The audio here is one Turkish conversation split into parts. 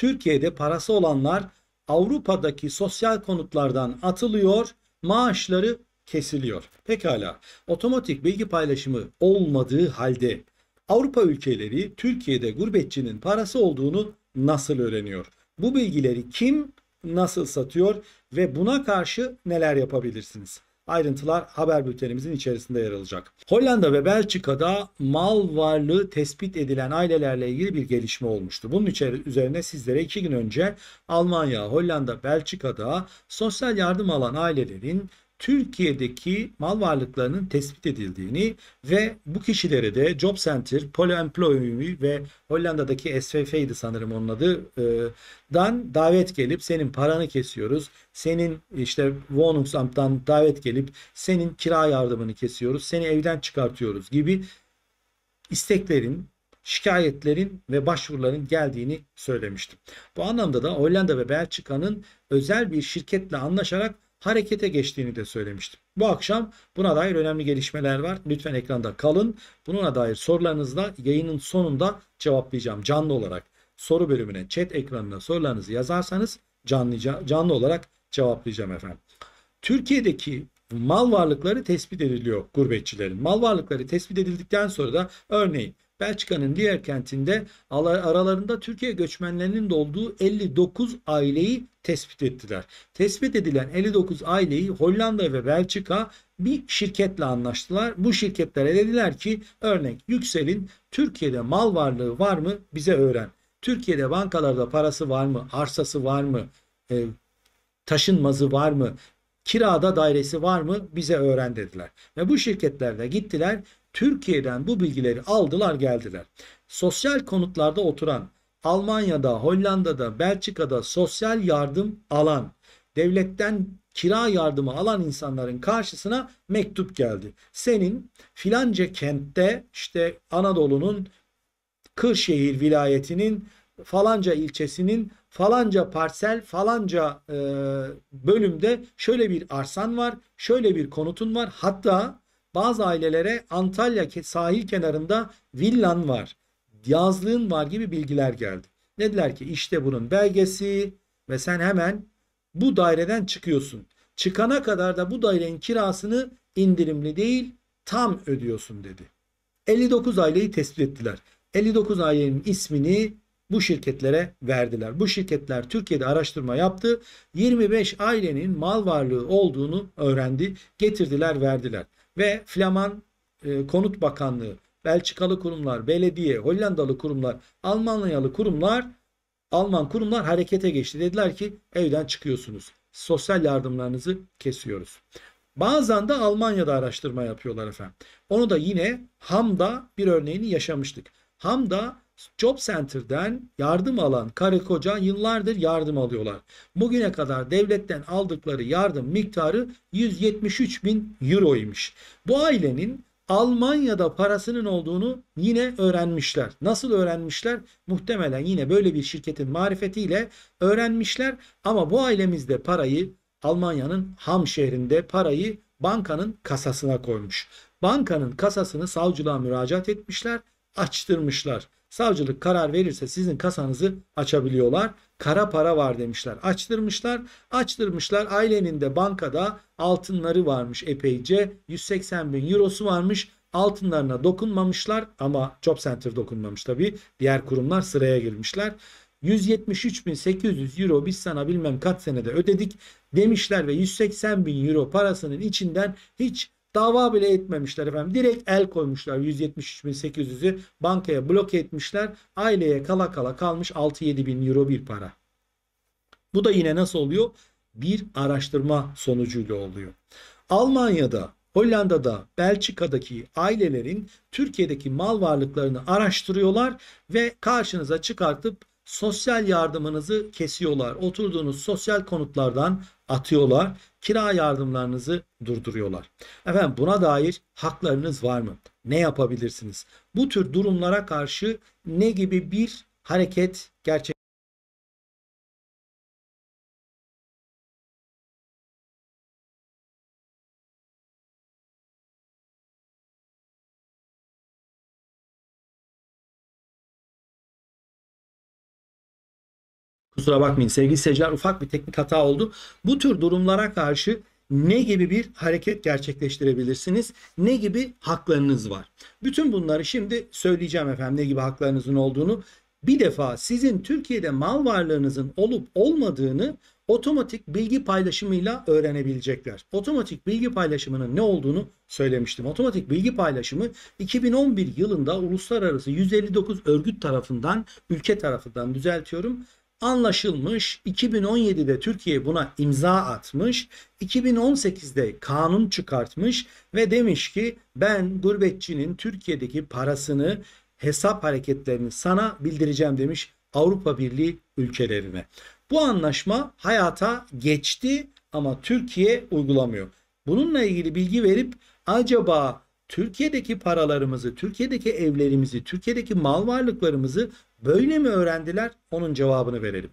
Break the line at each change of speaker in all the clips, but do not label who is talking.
Türkiye'de parası olanlar Avrupa'daki sosyal konutlardan atılıyor, maaşları kesiliyor. Pekala otomatik bilgi paylaşımı olmadığı halde Avrupa ülkeleri Türkiye'de gurbetçinin parası olduğunu nasıl öğreniyor? Bu bilgileri kim nasıl satıyor ve buna karşı neler yapabilirsiniz? Ayrıntılar haber bültenimizin içerisinde yer alacak. Hollanda ve Belçika'da mal varlığı tespit edilen ailelerle ilgili bir gelişme olmuştu. Bunun üzerine sizlere iki gün önce Almanya, Hollanda, Belçika'da sosyal yardım alan ailelerin Türkiye'deki mal varlıklarının tespit edildiğini ve bu kişilere de Job Center, Polyemployment ve Hollanda'daki SVF'ydi sanırım onun adı e, dan davet gelip senin paranı kesiyoruz. Senin işte Wohnungsamt'tan davet gelip senin kira yardımını kesiyoruz. Seni evden çıkartıyoruz gibi isteklerin şikayetlerin ve başvuruların geldiğini söylemiştim. Bu anlamda da Hollanda ve Belçika'nın özel bir şirketle anlaşarak harekete geçtiğini de söylemiştim. Bu akşam buna dair önemli gelişmeler var. Lütfen ekranda kalın. Bununla dair sorularınızla yayının sonunda cevaplayacağım canlı olarak. Soru bölümüne chat ekranına sorularınızı yazarsanız canlı, canlı olarak cevaplayacağım efendim. Türkiye'deki mal varlıkları tespit ediliyor gurbetçilerin. Mal varlıkları tespit edildikten sonra da örneğin Belçika'nın diğer kentinde aralarında Türkiye göçmenlerinin de olduğu 59 aileyi tespit ettiler. Tespit edilen 59 aileyi Hollanda ve Belçika bir şirketle anlaştılar. Bu şirketlere dediler ki örnek Yüksel'in Türkiye'de mal varlığı var mı bize öğren. Türkiye'de bankalarda parası var mı, arsası var mı, e, taşınmazı var mı, Kirada dairesi var mı bize öğren dediler. Ve bu şirketlerde gittiler Türkiye'den bu bilgileri aldılar geldiler. Sosyal konutlarda oturan Almanya'da, Hollanda'da, Belçika'da sosyal yardım alan, devletten kira yardımı alan insanların karşısına mektup geldi. Senin filanca kentte işte Anadolu'nun Kırşehir vilayetinin falanca ilçesinin falanca parsel falanca e, bölümde şöyle bir arsan var, şöyle bir konutun var. Hatta bazı ailelere Antalya sahil kenarında villan var, yazlığın var gibi bilgiler geldi. Dediler ki işte bunun belgesi ve sen hemen bu daireden çıkıyorsun. Çıkana kadar da bu dairenin kirasını indirimli değil tam ödüyorsun dedi. 59 aileyi tespit ettiler. 59 ailenin ismini bu şirketlere verdiler. Bu şirketler Türkiye'de araştırma yaptı. 25 ailenin mal varlığı olduğunu öğrendi. Getirdiler verdiler. Ve Flaman e, Konut Bakanlığı, Belçikalı kurumlar, belediye, Hollandalı kurumlar, Almanyalı kurumlar, Alman kurumlar harekete geçti. Dediler ki evden çıkıyorsunuz. Sosyal yardımlarınızı kesiyoruz. Bazen de Almanya'da araştırma yapıyorlar efendim. Onu da yine Ham'da bir örneğini yaşamıştık. Ham'da Job Center'den yardım alan karı koca yıllardır yardım alıyorlar. Bugüne kadar devletten aldıkları yardım miktarı 173 bin euroymuş. Bu ailenin Almanya'da parasının olduğunu yine öğrenmişler. Nasıl öğrenmişler? Muhtemelen yine böyle bir şirketin marifetiyle öğrenmişler. Ama bu ailemizde parayı Almanya'nın Ham şehrinde parayı bankanın kasasına koymuş. Bankanın kasasını savcılığa müracaat etmişler, açtırmışlar. Savcılık karar verirse sizin kasanızı açabiliyorlar. Kara para var demişler. Açtırmışlar. Açtırmışlar. Ailenin de bankada altınları varmış epeyce. 180 bin eurosu varmış. Altınlarına dokunmamışlar ama Job Center dokunmamış tabi. Diğer kurumlar sıraya girmişler. 173.800 euro biz sana bilmem kaç senede ödedik demişler ve 180.000 euro parasının içinden hiç Dava bile etmemişler efendim. Direkt el koymuşlar 173.800'ü bankaya bloke etmişler. Aileye kala kala kalmış 6-7 bin euro bir para. Bu da yine nasıl oluyor? Bir araştırma sonucuyla oluyor. Almanya'da, Hollanda'da, Belçika'daki ailelerin Türkiye'deki mal varlıklarını araştırıyorlar ve karşınıza çıkartıp sosyal yardımınızı kesiyorlar. Oturduğunuz sosyal konutlardan atıyorlar. Kira yardımlarınızı durduruyorlar. Efendim buna dair haklarınız var mı? Ne yapabilirsiniz? Bu tür durumlara karşı ne gibi bir hareket gerçek Kusura bakmayın sevgili seyirciler ufak bir teknik hata oldu. Bu tür durumlara karşı ne gibi bir hareket gerçekleştirebilirsiniz? Ne gibi haklarınız var? Bütün bunları şimdi söyleyeceğim efendim ne gibi haklarınızın olduğunu. Bir defa sizin Türkiye'de mal varlığınızın olup olmadığını otomatik bilgi paylaşımıyla öğrenebilecekler. Otomatik bilgi paylaşımının ne olduğunu söylemiştim. Otomatik bilgi paylaşımı 2011 yılında uluslararası 159 örgüt tarafından, ülke tarafından düzeltiyorum anlaşılmış. 2017'de Türkiye buna imza atmış. 2018'de kanun çıkartmış ve demiş ki ben gurbetçinin Türkiye'deki parasını hesap hareketlerini sana bildireceğim demiş Avrupa Birliği ülkelerine. Bu anlaşma hayata geçti ama Türkiye uygulamıyor. Bununla ilgili bilgi verip acaba Türkiye'deki paralarımızı, Türkiye'deki evlerimizi, Türkiye'deki mal varlıklarımızı Böyle mi öğrendiler? Onun cevabını verelim.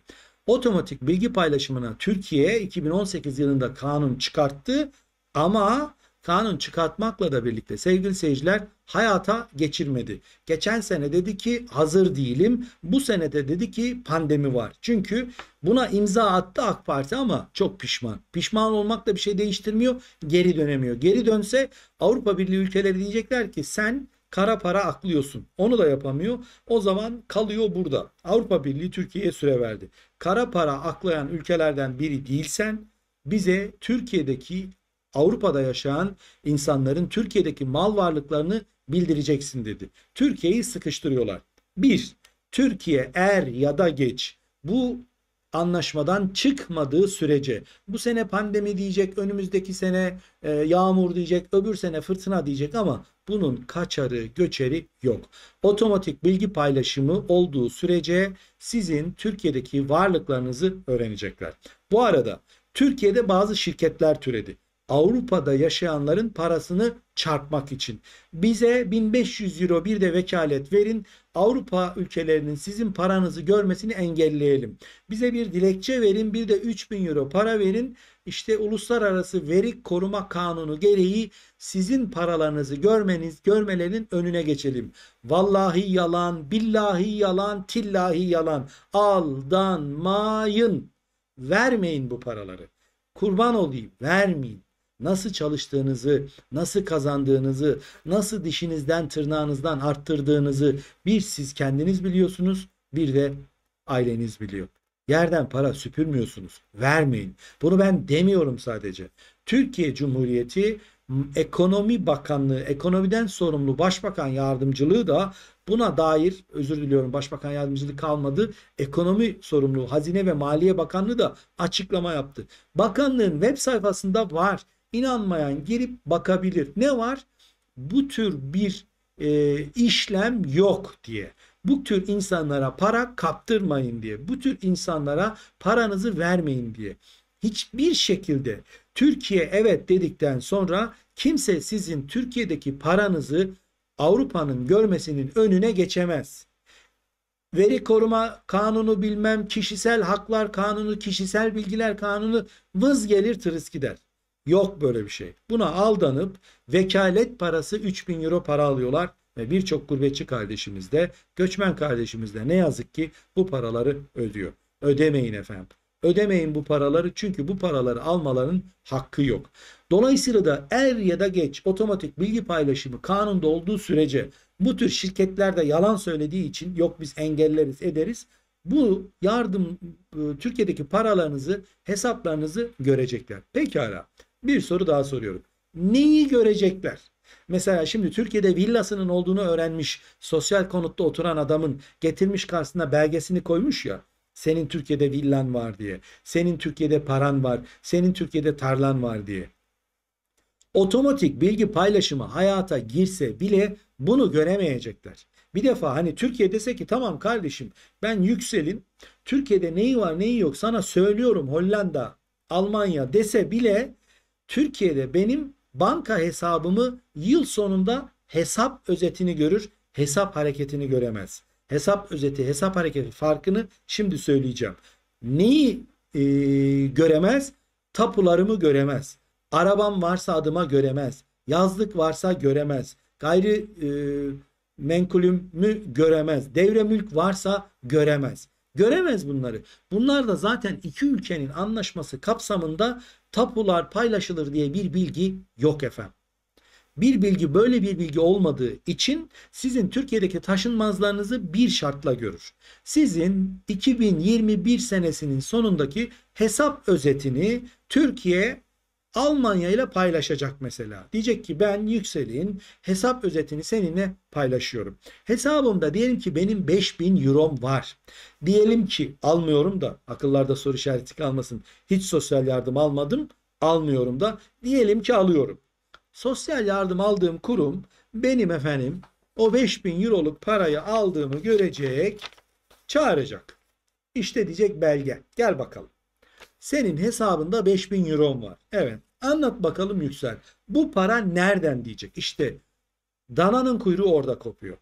Otomatik bilgi paylaşımına Türkiye 2018 yılında kanun çıkarttı ama kanun çıkartmakla da birlikte sevgili seyirciler hayata geçirmedi. Geçen sene dedi ki hazır değilim. Bu sene de dedi ki pandemi var. Çünkü buna imza attı AK Parti ama çok pişman. Pişman olmak da bir şey değiştirmiyor. Geri dönemiyor. Geri dönse Avrupa Birliği ülkeleri diyecekler ki sen Kara para aklıyorsun. Onu da yapamıyor. O zaman kalıyor burada. Avrupa Birliği Türkiye'ye süre verdi. Kara para aklayan ülkelerden biri değilsen bize Türkiye'deki Avrupa'da yaşayan insanların Türkiye'deki mal varlıklarını bildireceksin dedi. Türkiye'yi sıkıştırıyorlar. Bir, Türkiye er ya da geç bu anlaşmadan çıkmadığı sürece bu sene pandemi diyecek, önümüzdeki sene e, yağmur diyecek, öbür sene fırtına diyecek ama bunun kaçarı, göçeri yok. Otomatik bilgi paylaşımı olduğu sürece sizin Türkiye'deki varlıklarınızı öğrenecekler. Bu arada Türkiye'de bazı şirketler türedi. Avrupa'da yaşayanların parasını çarpmak için. Bize 1500 euro bir de vekalet verin. Avrupa ülkelerinin sizin paranızı görmesini engelleyelim. Bize bir dilekçe verin, bir de 3000 euro para verin. İşte uluslararası veri koruma kanunu gereği sizin paralarınızı görmeniz, görmelerinin önüne geçelim. Vallahi yalan, billahi yalan, tillahi yalan. Aldanmayın. Vermeyin bu paraları. Kurban olayım, vermeyin nasıl çalıştığınızı, nasıl kazandığınızı, nasıl dişinizden tırnağınızdan arttırdığınızı bir siz kendiniz biliyorsunuz, bir de aileniz biliyor. Yerden para süpürmüyorsunuz. Vermeyin. Bunu ben demiyorum sadece. Türkiye Cumhuriyeti Ekonomi Bakanlığı, ekonomiden sorumlu Başbakan Yardımcılığı da buna dair özür diliyorum Başbakan Yardımcılığı kalmadı. Ekonomi sorumlu Hazine ve Maliye Bakanlığı da açıklama yaptı. Bakanlığın web sayfasında var. İnanmayan girip bakabilir. Ne var? Bu tür bir e, işlem yok diye. Bu tür insanlara para kaptırmayın diye. Bu tür insanlara paranızı vermeyin diye. Hiçbir şekilde Türkiye evet dedikten sonra kimse sizin Türkiye'deki paranızı Avrupa'nın görmesinin önüne geçemez. Veri koruma kanunu bilmem kişisel haklar kanunu, kişisel bilgiler kanunu vız gelir tırıs gider. Yok böyle bir şey. Buna aldanıp vekalet parası 3000 euro para alıyorlar ve birçok gurbetçi kardeşimiz de göçmen kardeşimiz de ne yazık ki bu paraları ödüyor. Ödemeyin efendim. Ödemeyin bu paraları çünkü bu paraları almaların hakkı yok. Dolayısıyla da er ya da geç otomatik bilgi paylaşımı kanunda olduğu sürece bu tür şirketlerde yalan söylediği için yok biz engelleriz ederiz. Bu yardım ıı, Türkiye'deki paralarınızı hesaplarınızı görecekler. Pekala. Bir soru daha soruyorum. Neyi görecekler? Mesela şimdi Türkiye'de villasının olduğunu öğrenmiş sosyal konutta oturan adamın getirmiş karşısına belgesini koymuş ya. Senin Türkiye'de villan var diye. Senin Türkiye'de paran var. Senin Türkiye'de tarlan var diye. Otomatik bilgi paylaşımı hayata girse bile bunu göremeyecekler. Bir defa hani Türkiye dese ki tamam kardeşim ben yükselin. Türkiye'de neyi var neyi yok sana söylüyorum Hollanda, Almanya dese bile Türkiye'de benim banka hesabımı yıl sonunda hesap özetini görür, hesap hareketini göremez. Hesap özeti, hesap hareketi farkını şimdi söyleyeceğim. Neyi e, göremez? Tapularımı göremez. Arabam varsa adıma göremez. Yazlık varsa göremez. Gayri e, menkulümü göremez. Devre mülk varsa göremez. Göremez bunları. Bunlar da zaten iki ülkenin anlaşması kapsamında tapular paylaşılır diye bir bilgi yok efendim. Bir bilgi böyle bir bilgi olmadığı için sizin Türkiye'deki taşınmazlarınızı bir şartla görür. Sizin 2021 senesinin sonundaki hesap özetini Türkiye Almanya ile paylaşacak mesela. Diyecek ki ben Yüksel'in hesap özetini seninle paylaşıyorum. Hesabımda diyelim ki benim 5000 eurom var. Diyelim ki almıyorum da akıllarda soru işareti kalmasın. Hiç sosyal yardım almadım almıyorum da diyelim ki alıyorum. Sosyal yardım aldığım kurum benim efendim o 5000 euroluk parayı aldığımı görecek çağıracak. İşte diyecek belge gel bakalım. Senin hesabında 5000 euro var. Evet. Anlat bakalım Yüksel. Bu para nereden diyecek. İşte dananın kuyruğu orada kopuyor.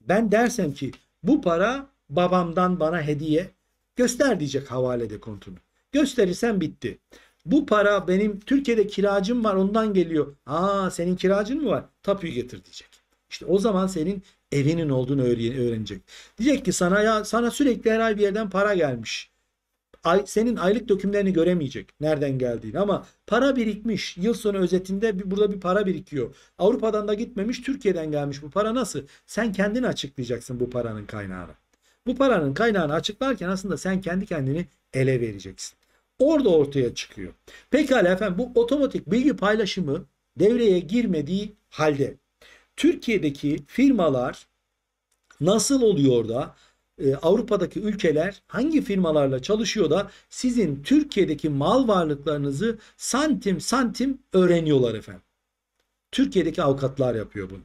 Ben dersem ki bu para babamdan bana hediye göster diyecek havalede kontunu. Gösterirsen bitti. Bu para benim Türkiye'de kiracım var ondan geliyor. Aa senin kiracın mı var? Tapuyu getir diyecek. İşte o zaman senin evinin olduğunu öğrenecek. Diyecek ki sana ya sana sürekli her ay bir yerden para gelmiş ay, senin aylık dökümlerini göremeyecek. Nereden geldiğini ama para birikmiş. Yıl sonu özetinde bir, burada bir para birikiyor. Avrupa'dan da gitmemiş Türkiye'den gelmiş bu para nasıl? Sen kendini açıklayacaksın bu paranın kaynağını. Bu paranın kaynağını açıklarken aslında sen kendi kendini ele vereceksin. Orada ortaya çıkıyor. Pekala efendim bu otomatik bilgi paylaşımı devreye girmediği halde Türkiye'deki firmalar nasıl oluyor da ee, Avrupa'daki ülkeler hangi firmalarla çalışıyor da sizin Türkiye'deki mal varlıklarınızı santim santim öğreniyorlar efendim. Türkiye'deki avukatlar yapıyor bunu.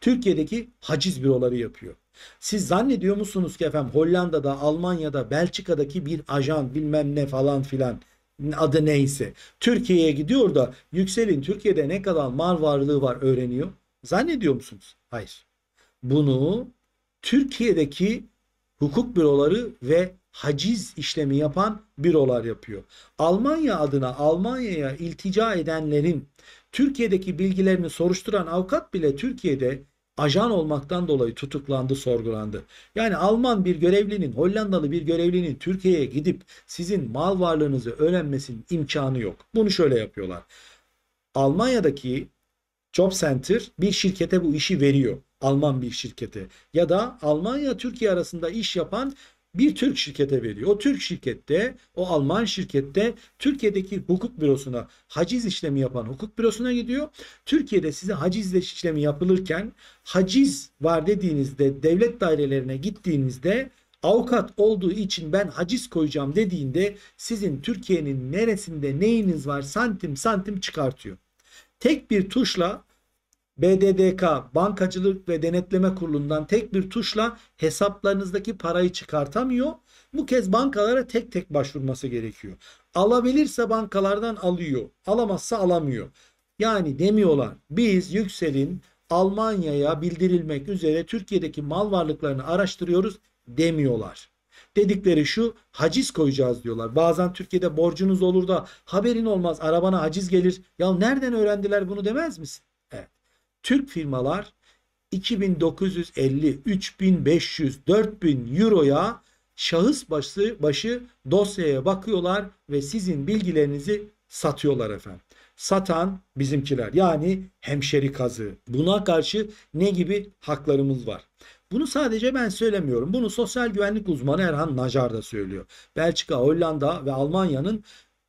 Türkiye'deki haciz büroları yapıyor. Siz zannediyor musunuz ki efendim Hollanda'da, Almanya'da, Belçika'daki bir ajan bilmem ne falan filan adı neyse Türkiye'ye gidiyor da Yüksel'in Türkiye'de ne kadar mal varlığı var öğreniyor. Zannediyor musunuz? Hayır. Bunu Türkiye'deki hukuk büroları ve haciz işlemi yapan bürolar yapıyor. Almanya adına Almanya'ya iltica edenlerin Türkiye'deki bilgilerini soruşturan avukat bile Türkiye'de ajan olmaktan dolayı tutuklandı, sorgulandı. Yani Alman bir görevlinin, Hollandalı bir görevlinin Türkiye'ye gidip sizin mal varlığınızı öğrenmesinin imkanı yok. Bunu şöyle yapıyorlar. Almanya'daki Job Center bir şirkete bu işi veriyor. Alman bir şirkete ya da Almanya Türkiye arasında iş yapan bir Türk şirkete veriyor. O Türk şirkette, o Alman şirkette Türkiye'deki hukuk bürosuna haciz işlemi yapan hukuk bürosuna gidiyor. Türkiye'de size hacizle işlemi yapılırken haciz var dediğinizde devlet dairelerine gittiğinizde avukat olduğu için ben haciz koyacağım dediğinde sizin Türkiye'nin neresinde neyiniz var santim santim çıkartıyor. Tek bir tuşla BDDK Bankacılık ve Denetleme Kurulu'ndan tek bir tuşla hesaplarınızdaki parayı çıkartamıyor. Bu kez bankalara tek tek başvurması gerekiyor. Alabilirse bankalardan alıyor. Alamazsa alamıyor. Yani demiyorlar biz Yüksel'in Almanya'ya bildirilmek üzere Türkiye'deki mal varlıklarını araştırıyoruz demiyorlar. Dedikleri şu haciz koyacağız diyorlar. Bazen Türkiye'de borcunuz olur da haberin olmaz arabana haciz gelir. Ya nereden öğrendiler bunu demez misin? Evet. Türk firmalar 2950, 3500, 4000 euroya şahıs başı, başı dosyaya bakıyorlar ve sizin bilgilerinizi satıyorlar efendim. Satan bizimkiler yani hemşeri kazı. Buna karşı ne gibi haklarımız var? Bunu sadece ben söylemiyorum. Bunu sosyal güvenlik uzmanı Erhan Nacar da söylüyor. Belçika, Hollanda ve Almanya'nın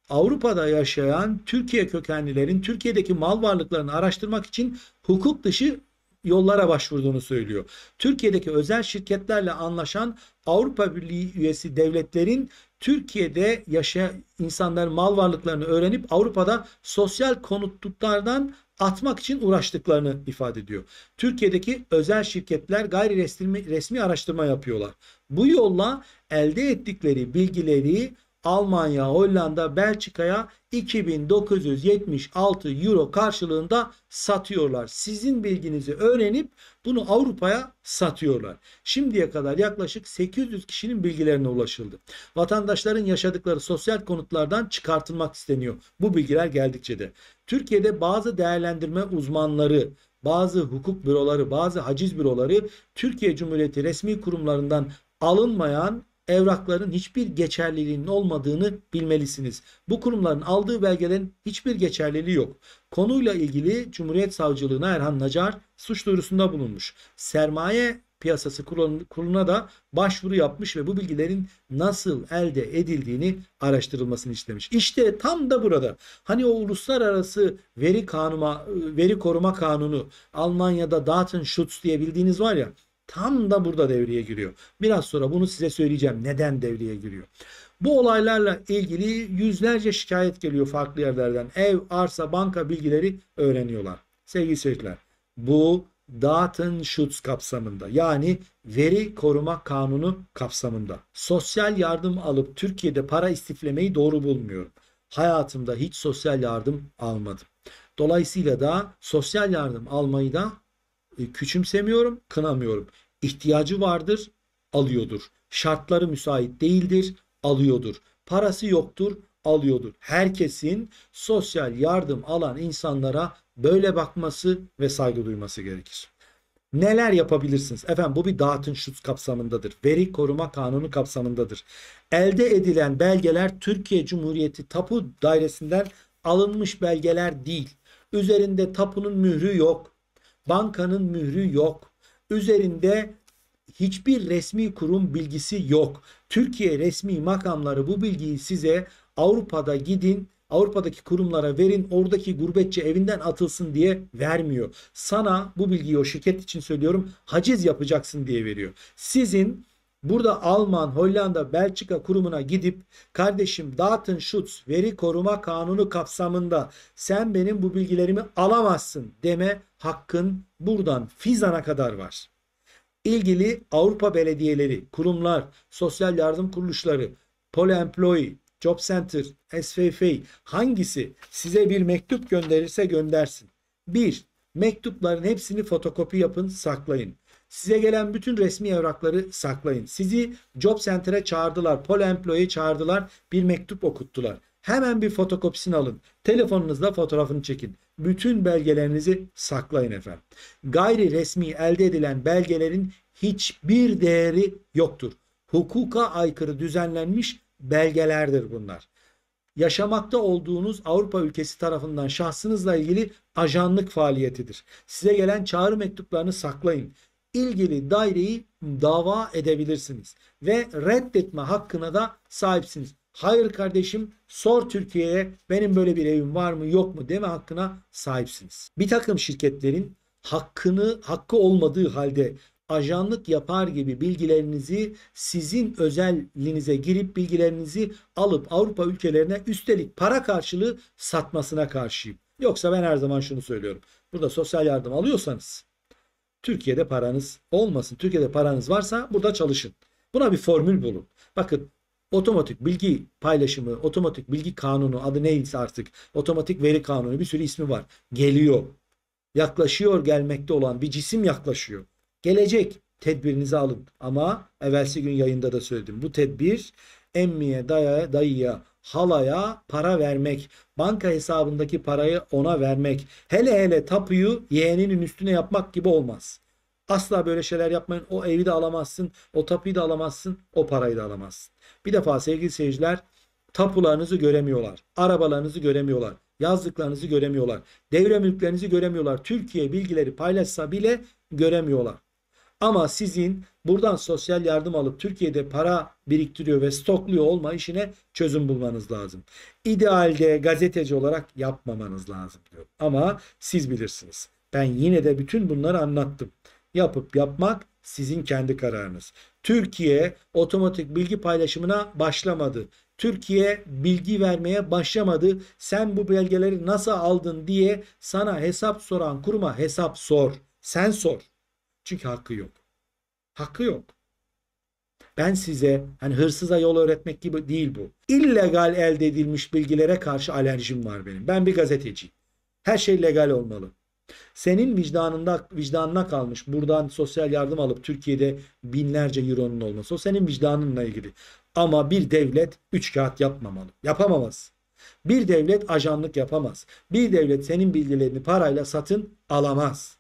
Avrupa'da yaşayan Türkiye kökenlilerin Türkiye'deki mal varlıklarını araştırmak için hukuk dışı yollara başvurduğunu söylüyor. Türkiye'deki özel şirketlerle anlaşan Avrupa Birliği üyesi devletlerin Türkiye'de yaşayan insanların mal varlıklarını öğrenip Avrupa'da sosyal konutluklardan atmak için uğraştıklarını ifade ediyor. Türkiye'deki özel şirketler gayri resmi, resmi araştırma yapıyorlar. Bu yolla elde ettikleri bilgileri Almanya, Hollanda, Belçika'ya 2976 euro karşılığında satıyorlar. Sizin bilginizi öğrenip bunu Avrupa'ya satıyorlar. Şimdiye kadar yaklaşık 800 kişinin bilgilerine ulaşıldı. Vatandaşların yaşadıkları sosyal konutlardan çıkartılmak isteniyor. Bu bilgiler geldikçe de. Türkiye'de bazı değerlendirme uzmanları bazı hukuk büroları, bazı haciz büroları Türkiye Cumhuriyeti resmi kurumlarından alınmayan evrakların hiçbir geçerliliğinin olmadığını bilmelisiniz. Bu kurumların aldığı belgelerin hiçbir geçerliliği yok. Konuyla ilgili Cumhuriyet Savcılığına Erhan Nacar suç duyurusunda bulunmuş. Sermaye Piyasası Kurulu'na da başvuru yapmış ve bu bilgilerin nasıl elde edildiğini araştırılmasını istemiş. İşte tam da burada hani o uluslararası veri kanuma veri koruma kanunu Almanya'da Datenschutz diye bildiğiniz var ya tam da burada devreye giriyor. Biraz sonra bunu size söyleyeceğim neden devreye giriyor. Bu olaylarla ilgili yüzlerce şikayet geliyor farklı yerlerden. Ev, arsa, banka bilgileri öğreniyorlar. Sevgili seyirciler bu Datenschutz kapsamında yani veri koruma kanunu kapsamında. Sosyal yardım alıp Türkiye'de para istiflemeyi doğru bulmuyorum. Hayatımda hiç sosyal yardım almadım. Dolayısıyla da sosyal yardım almayı da e, küçümsemiyorum, kınamıyorum. İhtiyacı vardır, alıyordur. Şartları müsait değildir, alıyordur. Parası yoktur, alıyordur. Herkesin sosyal yardım alan insanlara böyle bakması ve saygı duyması gerekir. Neler yapabilirsiniz? Efendim bu bir dağıtın şut kapsamındadır. Veri koruma kanunu kapsamındadır. Elde edilen belgeler Türkiye Cumhuriyeti Tapu Dairesi'nden alınmış belgeler değil. Üzerinde tapunun mührü yok. Bankanın mührü yok. Üzerinde hiçbir resmi kurum bilgisi yok. Türkiye resmi makamları bu bilgiyi size Avrupa'da gidin Avrupa'daki kurumlara verin oradaki gurbetçi evinden atılsın diye vermiyor. Sana bu bilgiyi o şirket için söylüyorum haciz yapacaksın diye veriyor. Sizin Burada Alman, Hollanda, Belçika kurumuna gidip kardeşim Datenschutz veri koruma kanunu kapsamında sen benim bu bilgilerimi alamazsın deme hakkın buradan Fizan'a kadar var. İlgili Avrupa belediyeleri, kurumlar, sosyal yardım kuruluşları, Polemploy, Job Center, SFF hangisi size bir mektup gönderirse göndersin. 1. Mektupların hepsini fotokopi yapın, saklayın. Size gelen bütün resmi evrakları saklayın. Sizi Job Center'e çağırdılar. Pol Employee'ye çağırdılar. Bir mektup okuttular. Hemen bir fotokopisini alın. Telefonunuzla fotoğrafını çekin. Bütün belgelerinizi saklayın efendim. Gayri resmi elde edilen belgelerin hiçbir değeri yoktur. Hukuka aykırı düzenlenmiş belgelerdir bunlar. Yaşamakta olduğunuz Avrupa ülkesi tarafından şahsınızla ilgili ajanlık faaliyetidir. Size gelen çağrı mektuplarını saklayın ilgili daireyi dava edebilirsiniz. Ve reddetme hakkına da sahipsiniz. Hayır kardeşim sor Türkiye'ye benim böyle bir evim var mı yok mu deme hakkına sahipsiniz. Bir takım şirketlerin hakkını hakkı olmadığı halde ajanlık yapar gibi bilgilerinizi sizin özelliğinize girip bilgilerinizi alıp Avrupa ülkelerine üstelik para karşılığı satmasına karşıyım. Yoksa ben her zaman şunu söylüyorum. Burada sosyal yardım alıyorsanız Türkiye'de paranız olmasın. Türkiye'de paranız varsa burada çalışın. Buna bir formül bulun. Bakın otomatik bilgi paylaşımı, otomatik bilgi kanunu adı neyse artık otomatik veri kanunu bir sürü ismi var. Geliyor. Yaklaşıyor gelmekte olan bir cisim yaklaşıyor. Gelecek tedbirinizi alın. Ama evvelsi gün yayında da söyledim. Bu tedbir emmiye daya, dayıya halaya para vermek, banka hesabındaki parayı ona vermek, hele hele tapuyu yeğeninin üstüne yapmak gibi olmaz. Asla böyle şeyler yapmayın. O evi de alamazsın, o tapuyu da alamazsın, o parayı da alamazsın. Bir defa sevgili seyirciler tapularınızı göremiyorlar, arabalarınızı göremiyorlar, yazdıklarınızı göremiyorlar, devre mülklerinizi göremiyorlar. Türkiye bilgileri paylaşsa bile göremiyorlar. Ama sizin buradan sosyal yardım alıp Türkiye'de para biriktiriyor ve stokluyor olma işine çözüm bulmanız lazım. İdealde gazeteci olarak yapmamanız lazım diyor. Ama siz bilirsiniz. Ben yine de bütün bunları anlattım. Yapıp yapmak sizin kendi kararınız. Türkiye otomatik bilgi paylaşımına başlamadı. Türkiye bilgi vermeye başlamadı. Sen bu belgeleri nasıl aldın diye sana hesap soran kuruma hesap sor. Sen sor. Çünkü hakkı yok. Hakkı yok. Ben size hani hırsıza yol öğretmek gibi değil bu. İllegal elde edilmiş bilgilere karşı alerjim var benim. Ben bir gazeteci. Her şey legal olmalı. Senin vicdanında vicdanına kalmış buradan sosyal yardım alıp Türkiye'de binlerce euronun olması o senin vicdanınla ilgili. Ama bir devlet üç kağıt yapmamalı. Yapamamaz. Bir devlet ajanlık yapamaz. Bir devlet senin bilgilerini parayla satın alamaz.